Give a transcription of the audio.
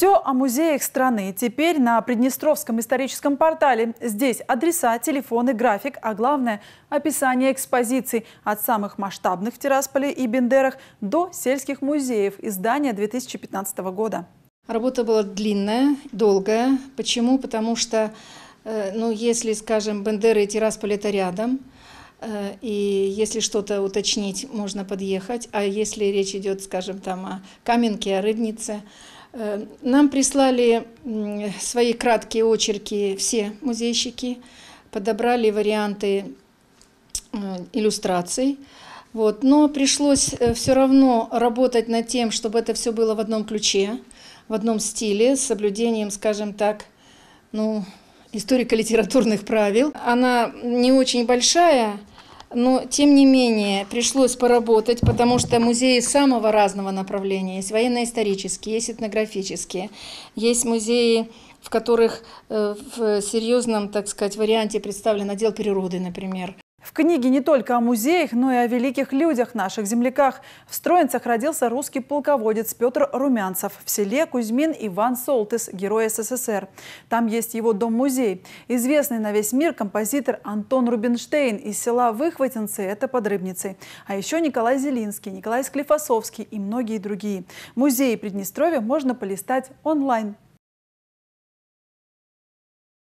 Все о музеях страны теперь на Приднестровском историческом портале. Здесь адреса, телефоны, график, а главное – описание экспозиций от самых масштабных в Тирасполе и Бендерах до сельских музеев издания 2015 года. Работа была длинная, долгая. Почему? Потому что, э, ну, если, скажем, Бендеры и Тирасполь – это рядом э, – и если что-то уточнить, можно подъехать. А если речь идет, скажем, там о Каменке, о Рыбнице, Э, нам прислали свои краткие очерки все музейщики, подобрали варианты э, иллюстраций. Вот. Но пришлось э, все равно работать над тем, чтобы это все было в одном ключе, в одном стиле, с соблюдением, скажем так, ну, историко-литературных правил. Она не очень большая, но, тем не менее, пришлось поработать, потому что музеи самого разного направления. Есть военно-исторические, есть этнографические, есть музеи в которых э, в серьезном, так сказать, варианте представлен отдел природы, например, в книге не только о музеях, но и о великих людях, наших земляках. В Строинцах родился русский полководец Петр Румянцев. В селе Кузьмин Иван Солтыс, герой СССР. Там есть его дом-музей. Известный на весь мир композитор Антон Рубинштейн из села Выхватинцы – это Подрыбницы. А еще Николай Зелинский, Николай Склифосовский и многие другие. Музеи Приднестровья можно полистать онлайн.